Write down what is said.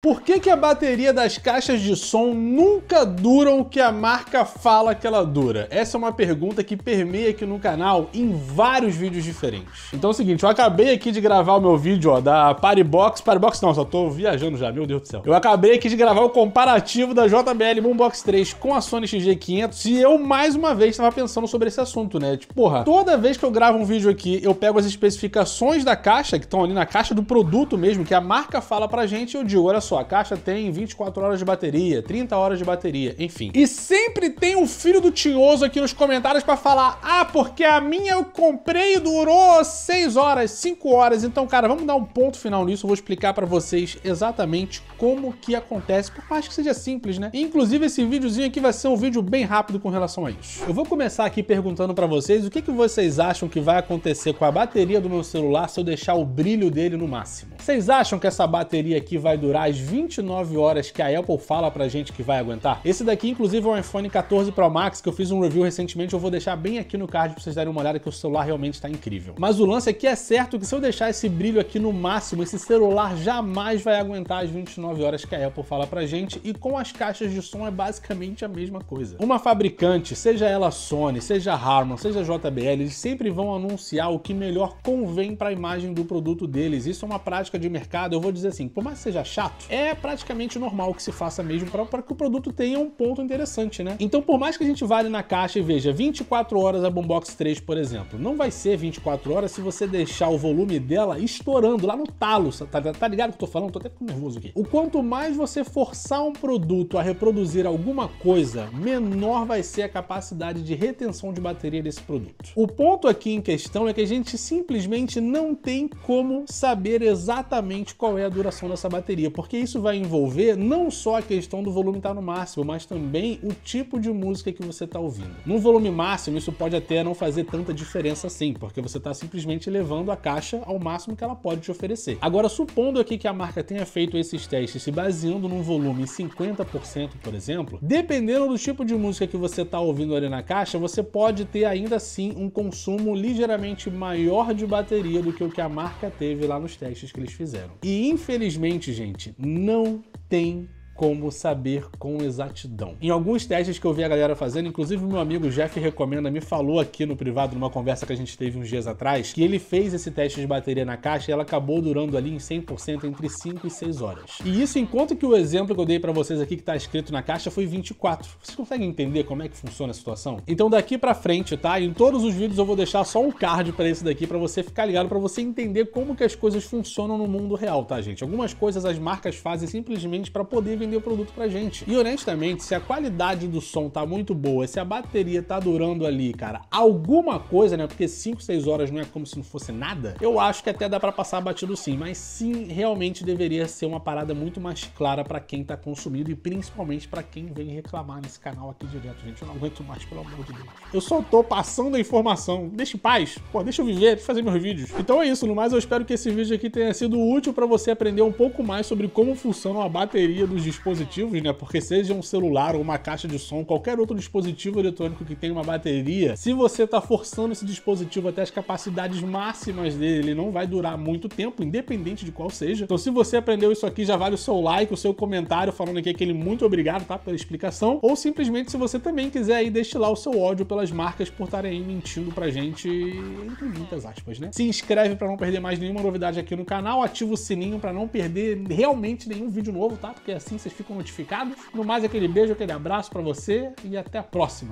Por que, que a bateria das caixas de som nunca duram o que a marca fala que ela dura? Essa é uma pergunta que permeia aqui no canal em vários vídeos diferentes. Então é o seguinte, eu acabei aqui de gravar o meu vídeo ó, da Paribox, Paribox não, só tô viajando já, meu Deus do céu. Eu acabei aqui de gravar o comparativo da JBL Boombox 3 com a Sony XG500 e eu mais uma vez estava pensando sobre esse assunto, né? Tipo, porra, toda vez que eu gravo um vídeo aqui, eu pego as especificações da caixa, que estão ali na caixa do produto mesmo, que a marca fala pra gente, eu digo, olha só, a caixa tem 24 horas de bateria, 30 horas de bateria, enfim. E sempre tem um filho do tinhoso aqui nos comentários para falar: "Ah, porque a minha eu comprei e durou 6 horas, 5 horas". Então, cara, vamos dar um ponto final nisso, eu vou explicar para vocês exatamente como que acontece, por mais que seja simples, né? Inclusive esse videozinho aqui vai ser um vídeo bem rápido com relação a isso. Eu vou começar aqui perguntando para vocês o que que vocês acham que vai acontecer com a bateria do meu celular se eu deixar o brilho dele no máximo. Vocês acham que essa bateria aqui vai durar as 29 horas que a Apple fala pra gente que vai aguentar? Esse daqui, inclusive, é um iPhone 14 Pro Max que eu fiz um review recentemente, eu vou deixar bem aqui no card pra vocês darem uma olhada que o celular realmente está incrível. Mas o lance aqui é, é certo que se eu deixar esse brilho aqui no máximo, esse celular jamais vai aguentar as 29 horas que a Apple fala pra gente e com as caixas de som é basicamente a mesma coisa. Uma fabricante, seja ela Sony, seja Harman, seja JBL, eles sempre vão anunciar o que melhor convém para a imagem do produto deles. Isso é uma prática prática de mercado, eu vou dizer assim, por mais que seja chato, é praticamente normal que se faça mesmo para que o produto tenha um ponto interessante, né? Então, por mais que a gente vá na caixa e veja 24 horas a Boombox 3, por exemplo, não vai ser 24 horas se você deixar o volume dela estourando lá no talo, tá, tá ligado o que eu tô falando? Tô até ficando nervoso aqui. O quanto mais você forçar um produto a reproduzir alguma coisa, menor vai ser a capacidade de retenção de bateria desse produto. O ponto aqui em questão é que a gente simplesmente não tem como saber exatamente exatamente qual é a duração dessa bateria, porque isso vai envolver não só a questão do volume estar tá no máximo, mas também o tipo de música que você está ouvindo. Num volume máximo, isso pode até não fazer tanta diferença assim, porque você está simplesmente levando a caixa ao máximo que ela pode te oferecer. Agora, supondo aqui que a marca tenha feito esses testes se baseando num volume em 50%, por exemplo, dependendo do tipo de música que você está ouvindo ali na caixa, você pode ter ainda assim um consumo ligeiramente maior de bateria do que o que a marca teve lá nos testes que eles eles fizeram. E infelizmente, gente, não tem como saber com exatidão. Em alguns testes que eu vi a galera fazendo, inclusive o meu amigo Jeff Recomenda me falou aqui no privado, numa conversa que a gente teve uns dias atrás, que ele fez esse teste de bateria na caixa e ela acabou durando ali em 100% entre 5 e 6 horas. E isso enquanto que o exemplo que eu dei para vocês aqui que tá escrito na caixa foi 24. Vocês conseguem entender como é que funciona a situação? Então daqui para frente, tá? Em todos os vídeos eu vou deixar só um card para esse daqui para você ficar ligado, para você entender como que as coisas funcionam no mundo real, tá, gente? Algumas coisas as marcas fazem simplesmente para poder vender vender o produto pra gente. E honestamente, se a qualidade do som tá muito boa, se a bateria tá durando ali, cara, alguma coisa, né? Porque 5, 6 horas não é como se não fosse nada, eu acho que até dá pra passar batido sim, mas sim, realmente deveria ser uma parada muito mais clara pra quem tá consumindo e principalmente pra quem vem reclamar nesse canal aqui direto, gente. Eu não aguento mais, pelo amor de Deus. Eu só tô passando a informação. Deixa em paz. Pô, deixa eu viver, deixa eu fazer meus vídeos. Então é isso, no mais eu espero que esse vídeo aqui tenha sido útil pra você aprender um pouco mais sobre como funciona a bateria dos dispositivos dispositivos, né? Porque seja um celular ou uma caixa de som, qualquer outro dispositivo eletrônico que tenha uma bateria, se você está forçando esse dispositivo até as capacidades máximas dele, ele não vai durar muito tempo, independente de qual seja. Então, se você aprendeu isso aqui, já vale o seu like, o seu comentário falando aqui aquele muito obrigado, tá? Pela explicação. Ou simplesmente, se você também quiser aí lá o seu ódio pelas marcas por estarem mentindo pra gente, entre muitas aspas, né? Se inscreve para não perder mais nenhuma novidade aqui no canal, ativa o sininho para não perder realmente nenhum vídeo novo, tá? Porque é assim você vocês ficam notificados. No mais, aquele beijo, aquele abraço para você e até a próxima.